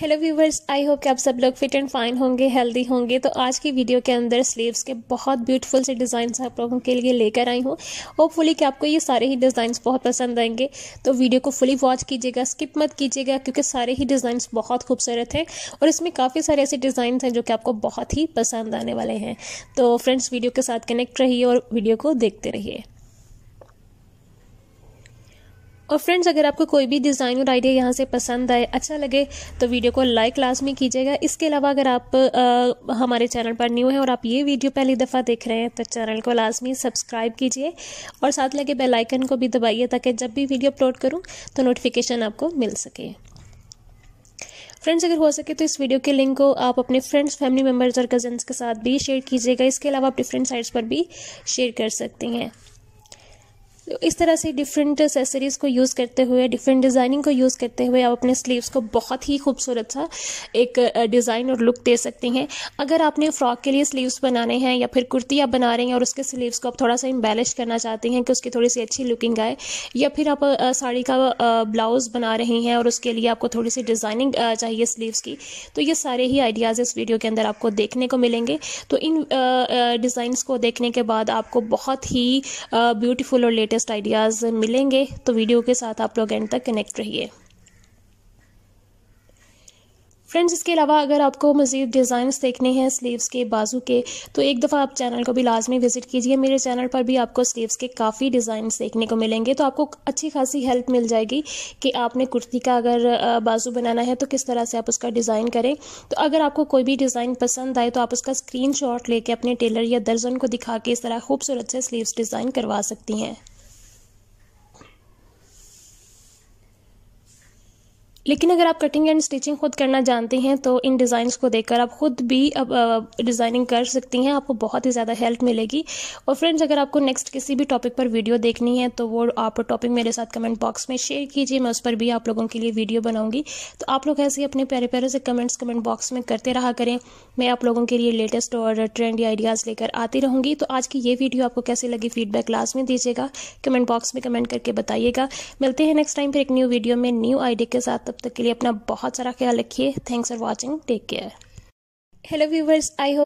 hello viewers I hope कि आप सब लोग फिट एंड फाइन होंगे हेल्दी होंगे तो आज की वीडियो के अंदर स्लीव्स के बहुत ब्यूटीफुल से डिज़ाइंस आप लोगों के लिए लेकर आई हूँ होपफुली कि आपको ये सारे ही डिज़ाइंस बहुत पसंद आएंगे तो वीडियो को फुली वॉच कीजिएगा स्किप मत कीजिएगा क्योंकि सारे ही डिज़ाइंस बहुत खूबसूरत हैं और इसमें काफ़ी सारे ऐसे डिज़ाइंस हैं जो कि आपको बहुत ही पसंद आने वाले हैं तो फ्रेंड्स वीडियो के साथ कनेक्ट रहिए और वीडियो को देखते रहिए और फ्रेंड्स अगर आपको कोई भी डिज़ाइन और आइडिया यहाँ से पसंद आए अच्छा लगे तो वीडियो को लाइक लाजमी कीजिएगा इसके अलावा अगर आप आ, हमारे चैनल पर न्यू हैं और आप ये वीडियो पहली दफ़ा देख रहे हैं तो चैनल को लाजमी सब्सक्राइब कीजिए और साथ लगे बेल आइकन को भी दबाइए ताकि जब भी वीडियो अपलोड करूँ तो नोटिफिकेशन आपको मिल सके फ्रेंड्स अगर हो सके तो इस वीडियो के लिंक को आप अपने फ्रेंड्स फैमिली मेम्बर्स और कजन्स के साथ भी शेयर कीजिएगा इसके अलावा आप डिफरेंट साइट्स पर भी शेयर कर सकते हैं तो इस तरह से डिफरेंट एसेसरीज़ को यूज़ करते हुए डिफरेंट डिज़ाइनिंग को यूज़ करते हुए आप अपने स्लीव्स को बहुत ही खूबसूरत सा एक डिज़ाइन और लुक दे सकती हैं अगर आपने फ्रॉक के लिए स्लीव्स बनाने हैं या फिर कुर्ती आप बना रहे हैं और उसके स्लीव्स को आप थोड़ा सा इम्बेलिश करना चाहती हैं कि उसकी थोड़ी सी अच्छी लुकिंग आए या फिर आप साड़ी का ब्लाउज़ बना रही हैं और उसके लिए आपको थोड़ी सी डिज़ाइनिंग चाहिए स्लीव्स की तो ये सारे ही आइडियाज़ इस वीडियो के अंदर आपको देखने को मिलेंगे तो इन डिज़ाइंस को देखने के बाद आपको बहुत ही ब्यूटीफुल और लेटेस्ट लेटेस्ट आइडियाज़ मिलेंगे तो वीडियो के साथ आप लोग एंड तक कनेक्ट रहिए फ्रेंड्स इसके अलावा अगर आपको मज़ीद डिज़ाइंस देखने हैं स्लीव्स के बाजू के तो एक दफ़ा आप चैनल को भी लाजमी विज़िट कीजिए मेरे चैनल पर भी आपको स्लीव्स के काफ़ी डिज़ाइंस देखने को मिलेंगे तो आपको अच्छी खासी हेल्प मिल जाएगी कि आपने कुर्ती का अगर बाजू बनाना है तो किस तरह से आप उसका डिज़ाइन करें तो अगर आपको कोई भी डिज़ाइन पसंद आए तो आप उसका स्क्रीन लेके अपने टेलर या दर्जन को दिखा के इस तरह खूबसूरत से स्लीव्स डिज़ाइन करवा सकती हैं लेकिन अगर आप कटिंग एंड स्टिचिंग खुद करना जानती हैं तो इन डिज़ाइंस को देखकर आप खुद भी अब डिज़ाइनिंग कर सकती हैं आपको बहुत ही ज़्यादा हेल्प मिलेगी और फ्रेंड्स अगर आपको नेक्स्ट किसी भी टॉपिक पर वीडियो देखनी है तो वो आप टॉपिक मेरे साथ कमेंट बॉक्स में शेयर कीजिए मैं उस पर भी आप लोगों के लिए वीडियो बनाऊंगी तो आप लोग ऐसे ही अपने प्यारे प्यारे से कमेंट्स कमेंट बॉक्स में करते रहा करें मैं आप लोगों के लिए लेटेस्ट और या आइडियाज़ लेकर आती रहूँगी तो आज की ये वीडियो आपको कैसे लगी फीडबैक लास्ट में दीजिएगा कमेंट बॉक्स में कमेंट करके बताइएगा मिलते हैं नेक्स्ट टाइम फिर एक न्यू वीडियो में न्यू आइडिया के साथ तब तक के लिए अपना बहुत सारा ख्याल रखिए thanks for watching take care hello viewers I hope